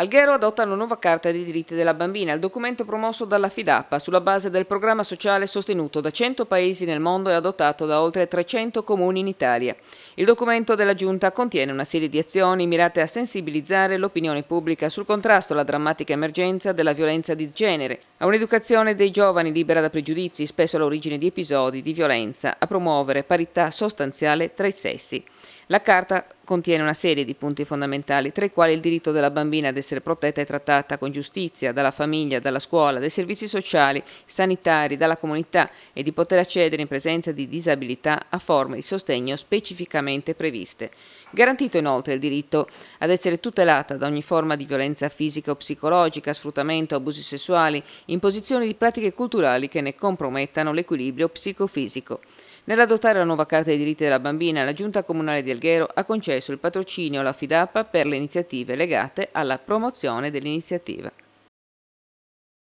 Alghero adotta la nuova carta dei diritti della bambina, il documento promosso dalla FIDAPA sulla base del programma sociale sostenuto da 100 paesi nel mondo e adottato da oltre 300 comuni in Italia. Il documento della Giunta contiene una serie di azioni mirate a sensibilizzare l'opinione pubblica sul contrasto alla drammatica emergenza della violenza di genere, a un'educazione dei giovani libera da pregiudizi, spesso all'origine di episodi di violenza, a promuovere parità sostanziale tra i sessi. La Carta contiene una serie di punti fondamentali, tra i quali il diritto della bambina ad essere protetta e trattata con giustizia dalla famiglia, dalla scuola, dai servizi sociali, sanitari, dalla comunità e di poter accedere in presenza di disabilità a forme di sostegno specificamente previste. Garantito inoltre il diritto ad essere tutelata da ogni forma di violenza fisica o psicologica, sfruttamento, abusi sessuali, imposizione di pratiche culturali che ne compromettano l'equilibrio psicofisico. Nell'adottare la nuova Carta dei diritti della bambina, la Giunta Comunale di Alghero ha concesso il patrocinio alla FIDAPA per le iniziative legate alla promozione dell'iniziativa.